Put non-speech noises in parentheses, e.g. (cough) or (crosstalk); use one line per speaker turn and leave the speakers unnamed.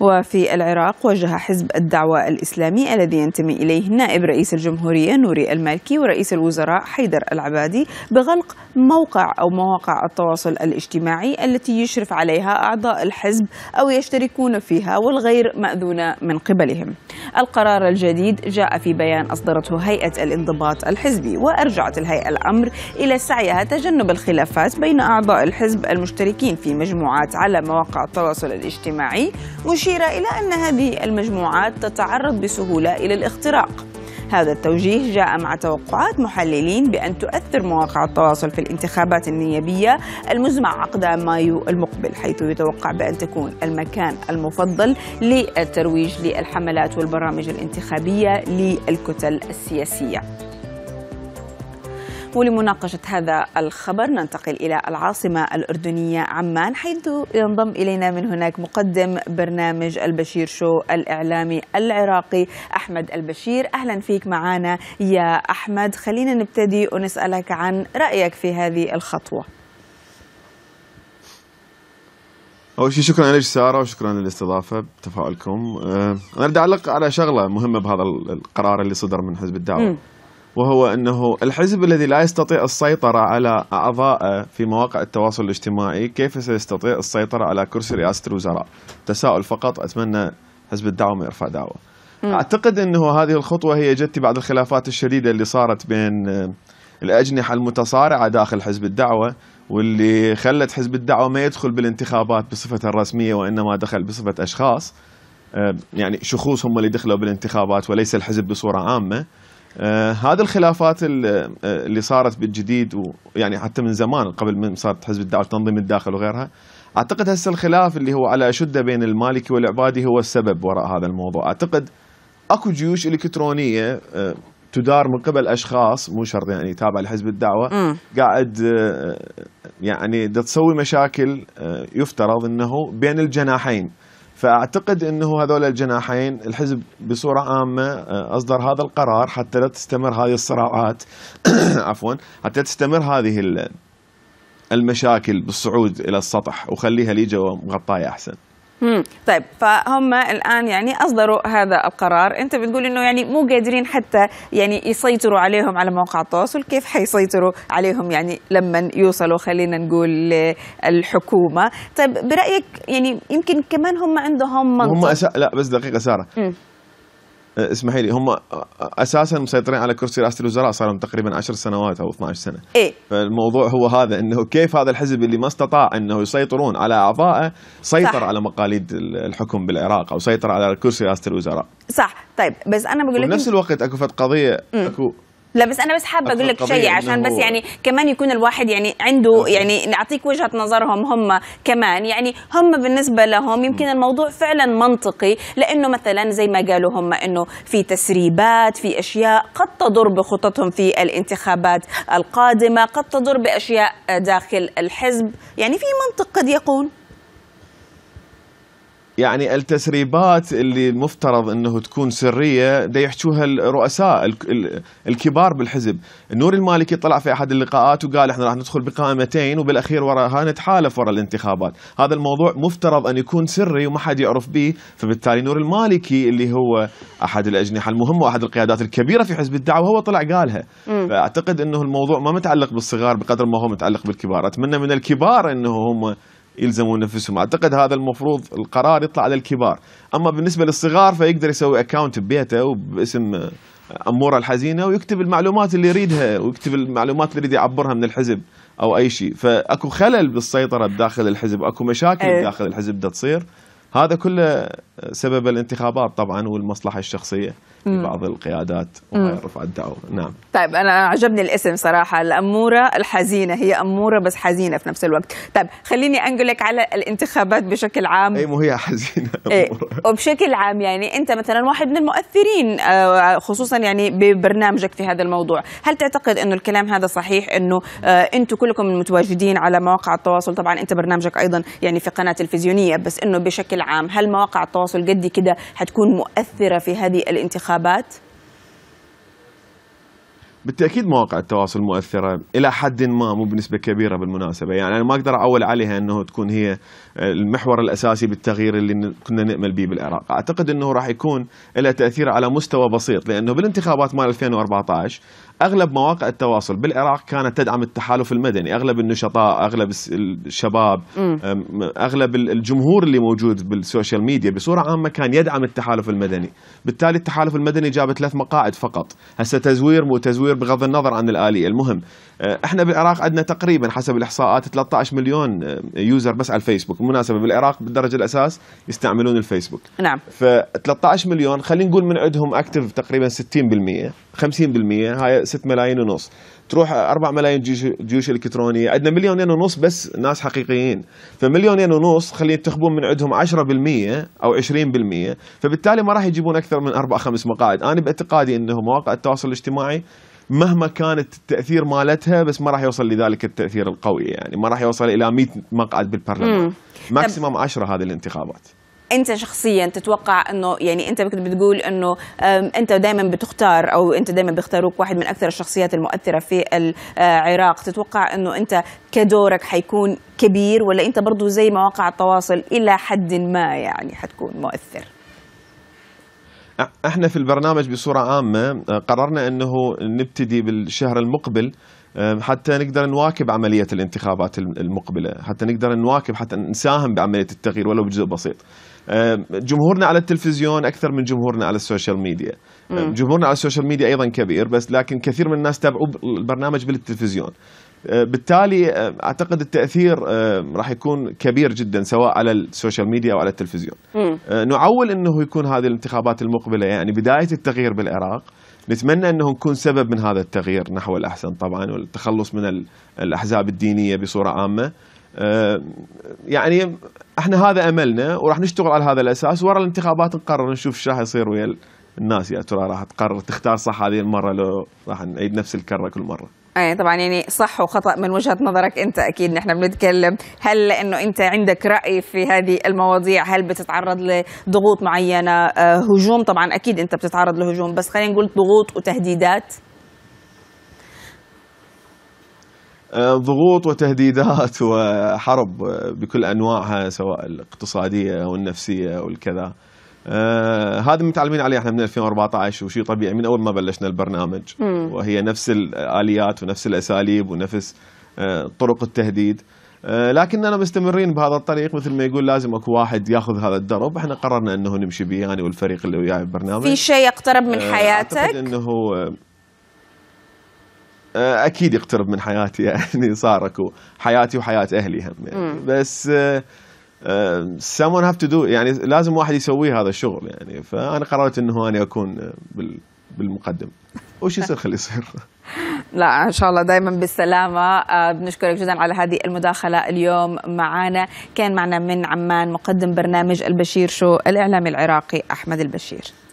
وفي العراق وجه حزب الدعوة الإسلامي الذي ينتمي إليه نائب رئيس الجمهورية نوري المالكي ورئيس الوزراء حيدر العبادي بغلق موقع أو مواقع التواصل الاجتماعي التي يشرف عليها أعضاء الحزب أو يشتركون فيها والغير مأذونة من قبلهم القرار الجديد جاء في بيان أصدرته هيئة الانضباط الحزبي وأرجعت الهيئة الأمر إلى سعيها تجنب الخلافات بين أعضاء الحزب المشتركين في مجموعات على مواقع التواصل الاجتماعي مشيرة إلى أن هذه المجموعات تتعرض بسهولة إلى الاختراق هذا التوجيه جاء مع توقعات محللين بأن تؤثر مواقع التواصل في الانتخابات النيابية المزمع عقد مايو المقبل حيث يتوقع بأن تكون المكان المفضل للترويج للحملات والبرامج الانتخابية للكتل السياسية ولمناقشة هذا الخبر ننتقل إلى العاصمة الأردنية عمان حيث ينضم إلينا من هناك مقدم برنامج البشير شو الإعلامي العراقي أحمد البشير أهلا فيك معنا يا أحمد خلينا نبتدي ونسألك عن رأيك في هذه الخطوة
اول شيء شكرا لك ساره وشكرا للاستضافه بتفاؤلكم أه، انا بدي اعلق على شغله مهمه بهذا القرار اللي صدر من حزب الدعوه وهو أنه الحزب الذي لا يستطيع السيطرة على أعضائه في مواقع التواصل الاجتماعي كيف سيستطيع السيطرة على كرسي رئاسة الوزراء تساؤل فقط أتمنى حزب الدعوة يرفع دعوة م. أعتقد أنه هذه الخطوة هي جت بعد الخلافات الشديدة اللي صارت بين آه، الأجنحة المتصارعة داخل حزب الدعوة واللي خلت حزب الدعوة ما يدخل بالانتخابات بصفة رسمية وإنما دخل بصفة أشخاص آه، يعني شخوص هم اللي دخلوا بالانتخابات وليس الحزب بصورة عامة آه هذه الخلافات آه، اللي صارت بالجديد ويعني حتى من زمان قبل من صارت حزب الدعوه تنظيم الداخل وغيرها اعتقد هسه الخلاف اللي هو على اشده بين المالكي والعبادي هو السبب وراء هذا الموضوع اعتقد اكو جيوش الكترونيه آه تدار من قبل اشخاص مو شرط يعني تابع لحزب الدعوه م. قاعد آه، آه، يعني تسوي مشاكل يفترض انه بين الجناحين فاعتقد انه هذول الجناحين الحزب بصوره عامه آه، اصدر هذا القرار حتى لا تستمر هذه الصراعات (coughs) عفوا حتى تستمر هذه المشاكل بالصعود الى السطح وخليها لي جوا احسن
مم. طيب فهم الان يعني اصدروا هذا القرار انت بتقول انه يعني مو قادرين حتى يعني يسيطروا عليهم على مواقع التواصل كيف حيسيطروا عليهم يعني لما يوصلوا خلينا نقول للحكومه طيب برايك يعني يمكن كمان هم عندهم منطق هم أس...
لا بس دقيقه ساره مم. آه، اسمحي لي هم آه، آه، اساسا مسيطرين على كرسي رئاسه الوزراء صار لهم تقريبا 10 سنوات او 12 سنه إيه؟ فالموضوع هو هذا انه كيف هذا الحزب اللي ما استطاع انه يسيطرون على اعضائه سيطر صح. على مقاليد الحكم بالعراق او سيطر على كرسي رئاسه الوزراء
صح طيب بس انا بقول لك بنفس
الوقت اكو فت قضيه اكو
لا بس انا بس حابه اقول لك شيء عشان بس يعني كمان يكون الواحد يعني عنده يعني نعطيك وجهه نظرهم هم كمان يعني هم بالنسبه لهم يمكن الموضوع فعلا منطقي لانه مثلا زي ما قالوا هم انه في تسريبات في اشياء قد تضر بخططهم في الانتخابات القادمه قد تضر باشياء داخل الحزب يعني في منطق قد يكون
يعني التسريبات اللي المفترض انه تكون سريه دا يحكوها الرؤساء الكبار بالحزب، نور المالكي طلع في احد اللقاءات وقال احنا راح ندخل بقائمتين وبالاخير وراها نتحالف ورا الانتخابات، هذا الموضوع مفترض ان يكون سري وما حد يعرف به، فبالتالي نور المالكي اللي هو احد الاجنحه المهمه واحد القيادات الكبيره في حزب الدعوه هو طلع قالها، م. فاعتقد انه الموضوع ما متعلق بالصغار بقدر ما هو متعلق بالكبار، اتمنى من الكبار انه هم يلزمون نفسهم اعتقد هذا المفروض القرار يطلع على الكبار اما بالنسبه للصغار فيقدر يسوي اكاونت ببيته وباسم اموره الحزينه ويكتب المعلومات اللي يريدها ويكتب المعلومات اللي يريد يعبرها من الحزب او اي شيء فاكو خلل بالسيطره بداخل الحزب اكو مشاكل أه. بداخل الحزب دا تصير هذا كله سبب الانتخابات طبعا والمصلحه الشخصيه لبعض القيادات ورفع الدعوه نعم
طيب انا عجبني الاسم صراحه الاموره الحزينه هي اموره بس حزينه في نفس الوقت طيب خليني انقلك على الانتخابات بشكل عام اي مو هي حزينه إيه. وبشكل عام يعني انت مثلا واحد من المؤثرين آه، خصوصا يعني ببرنامجك في هذا الموضوع هل تعتقد انه الكلام هذا صحيح انه آه، انتم كلكم متواجدين على مواقع التواصل طبعا انت برنامجك ايضا يعني في قناه تلفزيونيه بس انه بشكل بشكل عام هل مواقع التواصل قد كده حتكون مؤثرة في هذه الانتخابات؟
بالتاكيد مواقع التواصل مؤثره الى حد ما مو بنسبه كبيره بالمناسبه يعني انا ما اقدر اعول عليها انه تكون هي المحور الاساسي بالتغيير اللي كنا نامل به بالعراق اعتقد انه راح يكون لها تاثير على مستوى بسيط لانه بالانتخابات مال 2014 اغلب مواقع التواصل بالعراق كانت تدعم التحالف المدني اغلب النشطاء اغلب الشباب اغلب الجمهور اللي موجود بالسوشيال ميديا بصوره عامه كان يدعم التحالف المدني بالتالي التحالف المدني جاب ثلاث مقاعد فقط هسه تزوير مو تزوير بغض النظر عن الاليه المهم أه، احنا بالعراق عندنا تقريبا حسب الاحصاءات 13 مليون أه، يوزر بس على الفيسبوك بالمناسبه بالعراق بالدرجه الاساس يستعملون الفيسبوك نعم ف 13 مليون خلينا نقول من عندهم اكتف تقريبا 60% 50% هاي 6 ملايين ونص تروح 4 ملايين جيوش, جيوش الكترونيه عندنا مليونين ونص بس ناس حقيقيين فمليونين ونص خلي تخبون من عندهم 10% او 20% فبالتالي ما راح يجيبون اكثر من اربع خمس مقاعد انا باعتقادي انه مواقع التواصل الاجتماعي مهما كانت التاثير مالتها بس ما راح يوصل لذلك التاثير القوي يعني ما راح يوصل الى 100 مقعد بالبرلمان ماكسيموم 10 هذه الانتخابات
انت شخصيا تتوقع انه يعني انت كنت بتقول انه انت دائما بتختار او انت دائما بيختاروك واحد من اكثر الشخصيات المؤثره في العراق تتوقع انه انت كدورك حيكون كبير ولا انت برضه زي مواقع التواصل الى حد ما يعني حتكون مؤثر
احنا في البرنامج بصوره عامه قررنا انه نبتدي بالشهر المقبل حتى نقدر نواكب عملية الانتخابات المقبلة حتى نقدر نواكب حتى نساهم بعملية التغيير ولو بجزء بسيط جمهورنا على التلفزيون اكثر من جمهورنا على السوشيال ميديا مم. جمهورنا على السوشيال ميديا ايضا كبير بس لكن كثير من الناس تابعوا البرنامج بالتلفزيون آه، بالتالي آه، اعتقد التاثير راح يكون كبير جدا سواء على السوشيال ميديا او على التلفزيون مم. آه، نعول انه يكون هذه الانتخابات المقبله يعني بدايه التغيير بالعراق نتمنى انه نكون سبب من هذا التغيير نحو الاحسن طبعا والتخلص من الاحزاب الدينيه بصوره عامه آه، يعني احنا هذا املنا وراح نشتغل على هذا الاساس ورا الانتخابات نقرر نشوف ايش راح يصير ويا الناس يا ترى راح تقرر تختار صح هذه المره لو راح نعيد نفس الكره كل مره
اي طبعا يعني صح وخطا من وجهه نظرك انت اكيد نحن بنتكلم هل انه انت عندك راي في هذه المواضيع هل بتتعرض لضغوط معينه آه، هجوم طبعا اكيد انت بتتعرض لهجوم بس خلينا نقول ضغوط وتهديدات
آه، ضغوط وتهديدات (laughs) وحرب آه، بكل انواعها سواء الاقتصاديه او النفسيه او الكذا آه، هذا متعلمين عليه احنا من 2014 وشيء طبيعي من اول ما بلشنا البرنامج مم. وهي نفس الاليات ونفس الاساليب ونفس طرق التهديد لكننا مستمرين بهذا الطريق مثل ما يقول لازم اكو واحد ياخذ هذا الدرب احنا قررنا انه نمشي به يعني والفريق اللي وياي البرنامج في
شيء يقترب من حياتك اعتقد
انه آه، اكيد يقترب من حياتي (laughs) يعني صار اكو حياتي وحياه اهلي هم يعني بس سمون هاف تو دو يعني لازم واحد يسوي هذا الشغل يعني فانا قررت انه انا اكون آه، بالمقدم وش يصير خلي يصير
لا ان شاء الله دائما بالسلامه آه، بنشكرك جدا على هذه المداخله اليوم معنا كان معنا من عمان مقدم برنامج البشير شو الاعلامي العراقي احمد البشير